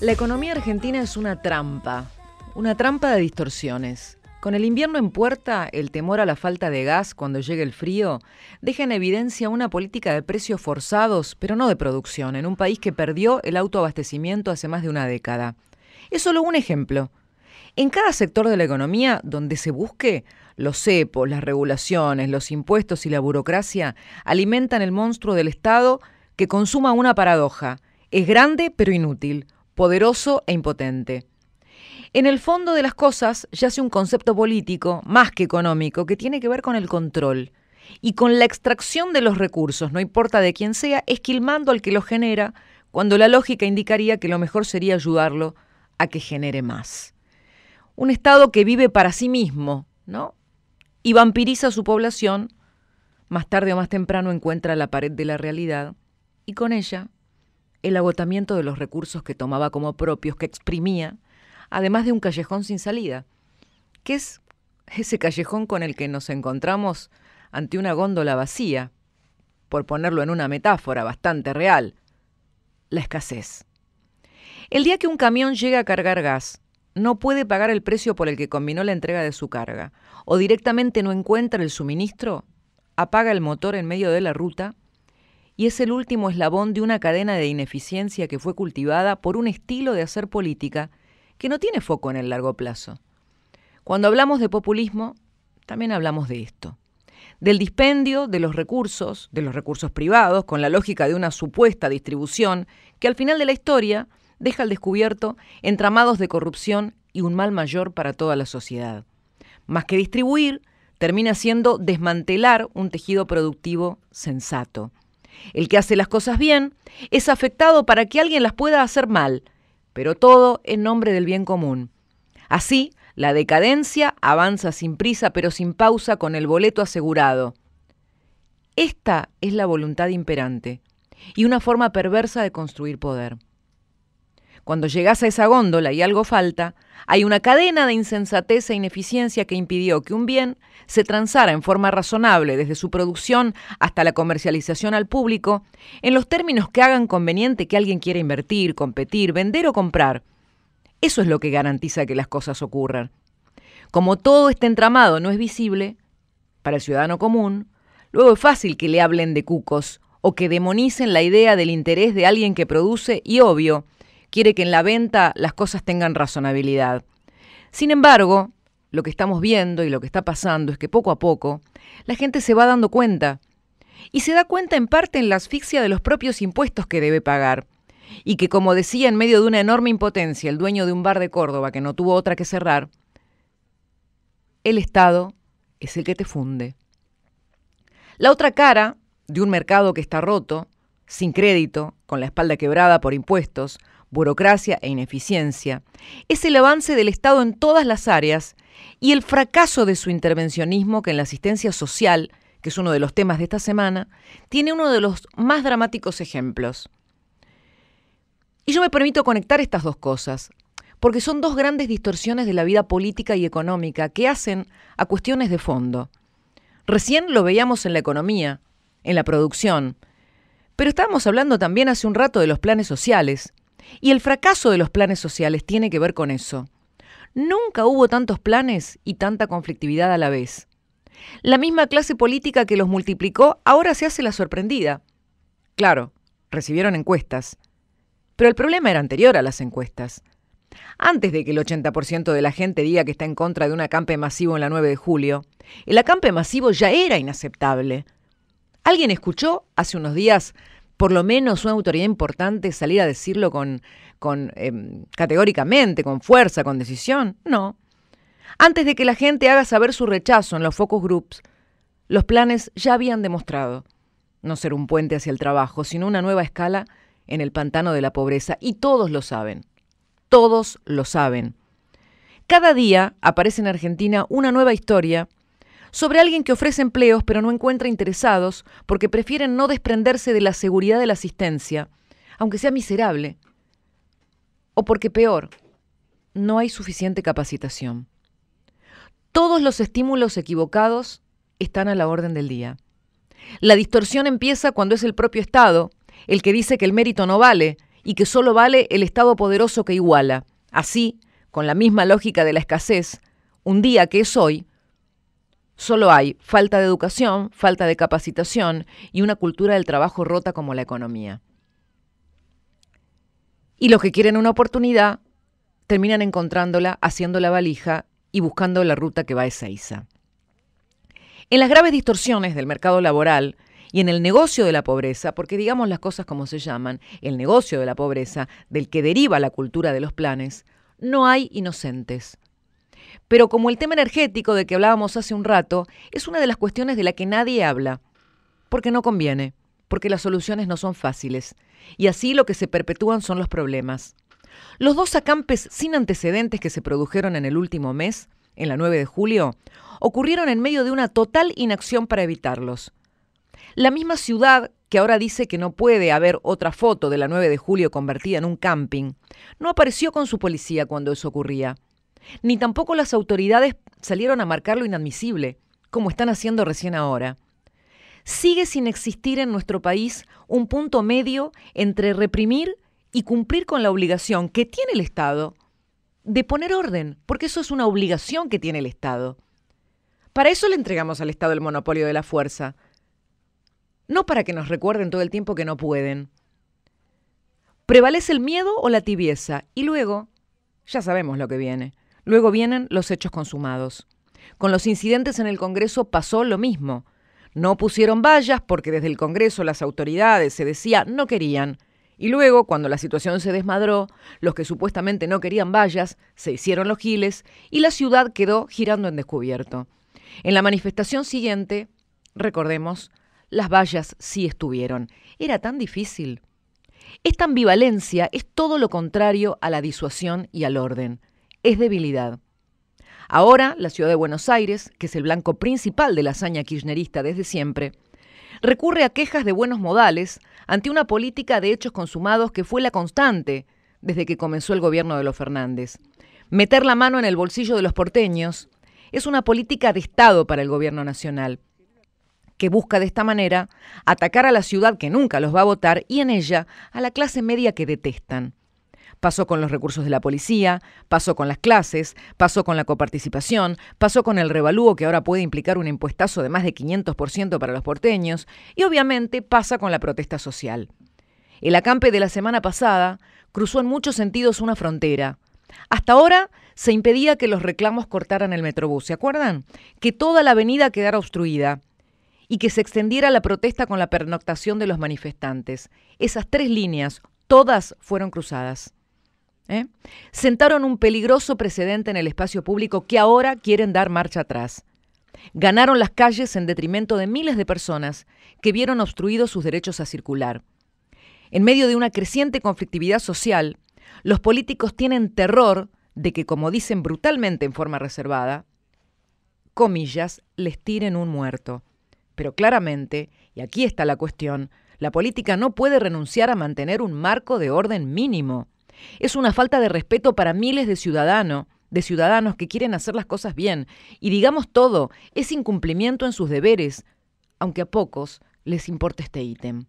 La economía argentina es una trampa, una trampa de distorsiones. Con el invierno en puerta, el temor a la falta de gas cuando llegue el frío deja en evidencia una política de precios forzados, pero no de producción, en un país que perdió el autoabastecimiento hace más de una década. Es solo un ejemplo. En cada sector de la economía donde se busque, los cepos, las regulaciones, los impuestos y la burocracia alimentan el monstruo del Estado que consuma una paradoja. Es grande pero inútil poderoso e impotente. En el fondo de las cosas yace un concepto político, más que económico, que tiene que ver con el control y con la extracción de los recursos, no importa de quién sea, esquilmando al que los genera, cuando la lógica indicaría que lo mejor sería ayudarlo a que genere más. Un Estado que vive para sí mismo, ¿no? Y vampiriza a su población, más tarde o más temprano encuentra la pared de la realidad y con ella el agotamiento de los recursos que tomaba como propios, que exprimía, además de un callejón sin salida, que es ese callejón con el que nos encontramos ante una góndola vacía, por ponerlo en una metáfora bastante real, la escasez. El día que un camión llega a cargar gas, no puede pagar el precio por el que combinó la entrega de su carga, o directamente no encuentra el suministro, apaga el motor en medio de la ruta y es el último eslabón de una cadena de ineficiencia que fue cultivada por un estilo de hacer política que no tiene foco en el largo plazo. Cuando hablamos de populismo, también hablamos de esto, del dispendio de los recursos, de los recursos privados, con la lógica de una supuesta distribución que al final de la historia deja al descubierto entramados de corrupción y un mal mayor para toda la sociedad. Más que distribuir, termina siendo desmantelar un tejido productivo sensato. El que hace las cosas bien es afectado para que alguien las pueda hacer mal, pero todo en nombre del bien común. Así, la decadencia avanza sin prisa pero sin pausa con el boleto asegurado. Esta es la voluntad imperante y una forma perversa de construir poder. Cuando llegas a esa góndola y algo falta, hay una cadena de insensatez e ineficiencia que impidió que un bien se transara en forma razonable desde su producción hasta la comercialización al público en los términos que hagan conveniente que alguien quiera invertir, competir, vender o comprar. Eso es lo que garantiza que las cosas ocurran. Como todo este entramado no es visible, para el ciudadano común, luego es fácil que le hablen de cucos o que demonicen la idea del interés de alguien que produce y, obvio, quiere que en la venta las cosas tengan razonabilidad. Sin embargo, lo que estamos viendo y lo que está pasando es que poco a poco la gente se va dando cuenta y se da cuenta en parte en la asfixia de los propios impuestos que debe pagar y que como decía en medio de una enorme impotencia el dueño de un bar de Córdoba que no tuvo otra que cerrar, el Estado es el que te funde. La otra cara de un mercado que está roto, sin crédito, con la espalda quebrada por impuestos, burocracia e ineficiencia, es el avance del Estado en todas las áreas y el fracaso de su intervencionismo que en la asistencia social, que es uno de los temas de esta semana, tiene uno de los más dramáticos ejemplos. Y yo me permito conectar estas dos cosas, porque son dos grandes distorsiones de la vida política y económica que hacen a cuestiones de fondo. Recién lo veíamos en la economía, en la producción, pero estábamos hablando también hace un rato de los planes sociales, y el fracaso de los planes sociales tiene que ver con eso. Nunca hubo tantos planes y tanta conflictividad a la vez. La misma clase política que los multiplicó ahora se hace la sorprendida. Claro, recibieron encuestas. Pero el problema era anterior a las encuestas. Antes de que el 80% de la gente diga que está en contra de un acampe masivo en la 9 de julio, el acampe masivo ya era inaceptable. ¿Alguien escuchó hace unos días por lo menos una autoridad importante salir a decirlo con, con em, categóricamente, con fuerza, con decisión? No. Antes de que la gente haga saber su rechazo en los focus groups, los planes ya habían demostrado no ser un puente hacia el trabajo, sino una nueva escala en el pantano de la pobreza. Y todos lo saben. Todos lo saben. Cada día aparece en Argentina una nueva historia sobre alguien que ofrece empleos pero no encuentra interesados porque prefieren no desprenderse de la seguridad de la asistencia, aunque sea miserable, o porque peor, no hay suficiente capacitación. Todos los estímulos equivocados están a la orden del día. La distorsión empieza cuando es el propio Estado el que dice que el mérito no vale y que solo vale el Estado poderoso que iguala. Así, con la misma lógica de la escasez, un día que es hoy, Solo hay falta de educación, falta de capacitación y una cultura del trabajo rota como la economía. Y los que quieren una oportunidad terminan encontrándola, haciendo la valija y buscando la ruta que va a Ezeiza. En las graves distorsiones del mercado laboral y en el negocio de la pobreza, porque digamos las cosas como se llaman, el negocio de la pobreza, del que deriva la cultura de los planes, no hay inocentes, pero como el tema energético de que hablábamos hace un rato, es una de las cuestiones de la que nadie habla, porque no conviene, porque las soluciones no son fáciles, y así lo que se perpetúan son los problemas. Los dos acampes sin antecedentes que se produjeron en el último mes, en la 9 de julio, ocurrieron en medio de una total inacción para evitarlos. La misma ciudad que ahora dice que no puede haber otra foto de la 9 de julio convertida en un camping, no apareció con su policía cuando eso ocurría ni tampoco las autoridades salieron a marcar lo inadmisible, como están haciendo recién ahora. Sigue sin existir en nuestro país un punto medio entre reprimir y cumplir con la obligación que tiene el Estado de poner orden, porque eso es una obligación que tiene el Estado. Para eso le entregamos al Estado el monopolio de la fuerza, no para que nos recuerden todo el tiempo que no pueden. Prevalece el miedo o la tibieza, y luego ya sabemos lo que viene. Luego vienen los hechos consumados. Con los incidentes en el Congreso pasó lo mismo. No pusieron vallas porque desde el Congreso las autoridades se decía no querían. Y luego, cuando la situación se desmadró, los que supuestamente no querían vallas se hicieron los giles y la ciudad quedó girando en descubierto. En la manifestación siguiente, recordemos, las vallas sí estuvieron. Era tan difícil. Esta ambivalencia es todo lo contrario a la disuasión y al orden es debilidad. Ahora, la ciudad de Buenos Aires, que es el blanco principal de la hazaña kirchnerista desde siempre, recurre a quejas de buenos modales ante una política de hechos consumados que fue la constante desde que comenzó el gobierno de los Fernández. Meter la mano en el bolsillo de los porteños es una política de Estado para el gobierno nacional, que busca de esta manera atacar a la ciudad que nunca los va a votar y en ella a la clase media que detestan. Pasó con los recursos de la policía, pasó con las clases, pasó con la coparticipación, pasó con el revalúo que ahora puede implicar un impuestazo de más de 500% para los porteños y obviamente pasa con la protesta social. El acampe de la semana pasada cruzó en muchos sentidos una frontera. Hasta ahora se impedía que los reclamos cortaran el metrobús, ¿se acuerdan? Que toda la avenida quedara obstruida y que se extendiera la protesta con la pernoctación de los manifestantes. Esas tres líneas, todas fueron cruzadas. ¿eh? Sentaron un peligroso precedente en el espacio público que ahora quieren dar marcha atrás. Ganaron las calles en detrimento de miles de personas que vieron obstruidos sus derechos a circular. En medio de una creciente conflictividad social, los políticos tienen terror de que, como dicen brutalmente en forma reservada, comillas, les tiren un muerto. Pero claramente, y aquí está la cuestión, la política no puede renunciar a mantener un marco de orden mínimo es una falta de respeto para miles de ciudadanos de ciudadanos que quieren hacer las cosas bien. Y digamos todo, es incumplimiento en sus deberes, aunque a pocos les importa este ítem.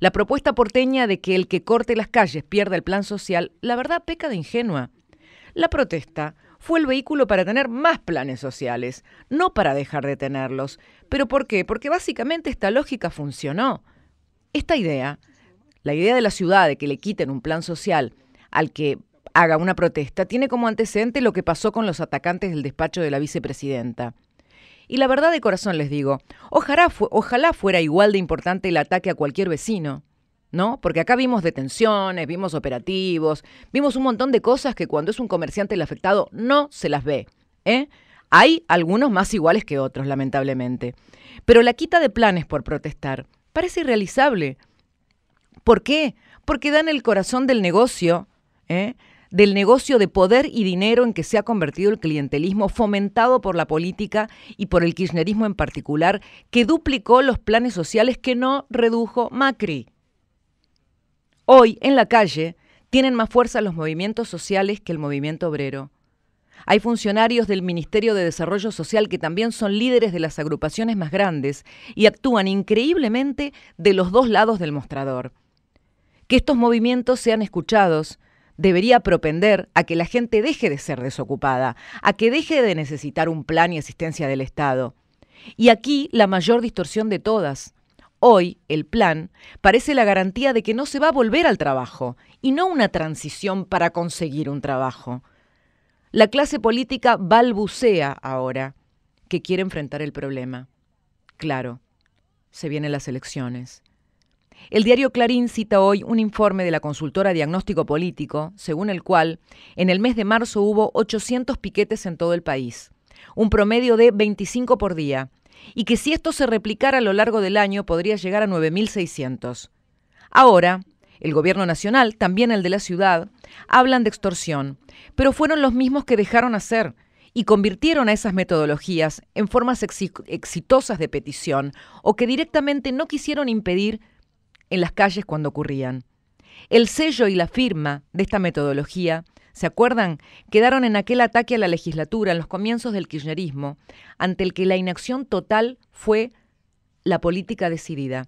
La propuesta porteña de que el que corte las calles pierda el plan social, la verdad peca de ingenua. La protesta fue el vehículo para tener más planes sociales, no para dejar de tenerlos. ¿Pero por qué? Porque básicamente esta lógica funcionó. Esta idea, la idea de la ciudad de que le quiten un plan social al que haga una protesta tiene como antecedente lo que pasó con los atacantes del despacho de la vicepresidenta. Y la verdad de corazón les digo, ojalá, fuera igual de importante el ataque a cualquier vecino, ¿no? Porque acá vimos detenciones, vimos operativos, vimos un montón de cosas que cuando es un comerciante el afectado no se las ve, ¿eh? Hay algunos más iguales que otros, lamentablemente. Pero la quita de planes por protestar parece irrealizable. ¿Por qué? Porque dan el corazón del negocio ¿eh? del negocio de poder y dinero en que se ha convertido el clientelismo fomentado por la política y por el kirchnerismo en particular, que duplicó los planes sociales que no redujo Macri. Hoy, en la calle, tienen más fuerza los movimientos sociales que el movimiento obrero. Hay funcionarios del Ministerio de Desarrollo Social que también son líderes de las agrupaciones más grandes y actúan increíblemente de los dos lados del mostrador. Que estos movimientos sean escuchados debería propender a que la gente deje de ser desocupada, a que deje de necesitar un plan y asistencia del Estado. Y aquí la mayor distorsión de todas. Hoy, el plan parece la garantía de que no se va a volver al trabajo y no una transición para conseguir un trabajo. La clase política balbucea ahora que quiere enfrentar el problema. Claro, se vienen las elecciones. El diario Clarín cita hoy un informe de la consultora Diagnóstico Político, según el cual en el mes de marzo hubo 800 piquetes en todo el país, un promedio de 25 por día, y que si esto se replicara a lo largo del año podría llegar a 9.600. Ahora, el gobierno nacional, también el de la ciudad, hablan de extorsión, pero fueron los mismos que dejaron hacer y convirtieron a esas metodologías en formas exitosas de petición o que directamente no quisieron impedir en las calles cuando ocurrían. El sello y la firma de esta metodología, ¿se acuerdan? Quedaron en aquel ataque a la legislatura en los comienzos del kirchnerismo, ante el que la inacción total fue la política decidida.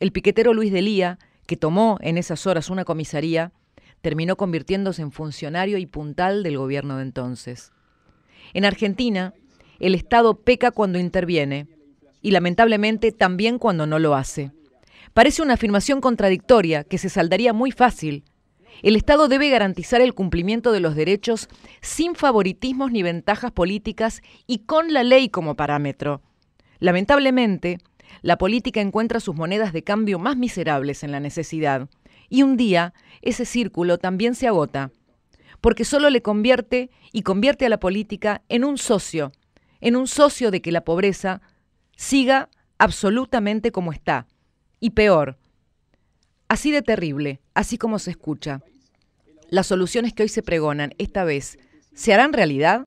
El piquetero Luis Delía, que tomó en esas horas una comisaría, terminó convirtiéndose en funcionario y puntal del gobierno de entonces. En Argentina, el Estado peca cuando interviene y lamentablemente también cuando no lo hace. Parece una afirmación contradictoria que se saldaría muy fácil. El Estado debe garantizar el cumplimiento de los derechos sin favoritismos ni ventajas políticas y con la ley como parámetro. Lamentablemente, la política encuentra sus monedas de cambio más miserables en la necesidad, y un día ese círculo también se agota, porque solo le convierte y convierte a la política en un socio, en un socio de que la pobreza siga absolutamente como está y peor, así de terrible, así como se escucha, las soluciones que hoy se pregonan esta vez, ¿se harán realidad?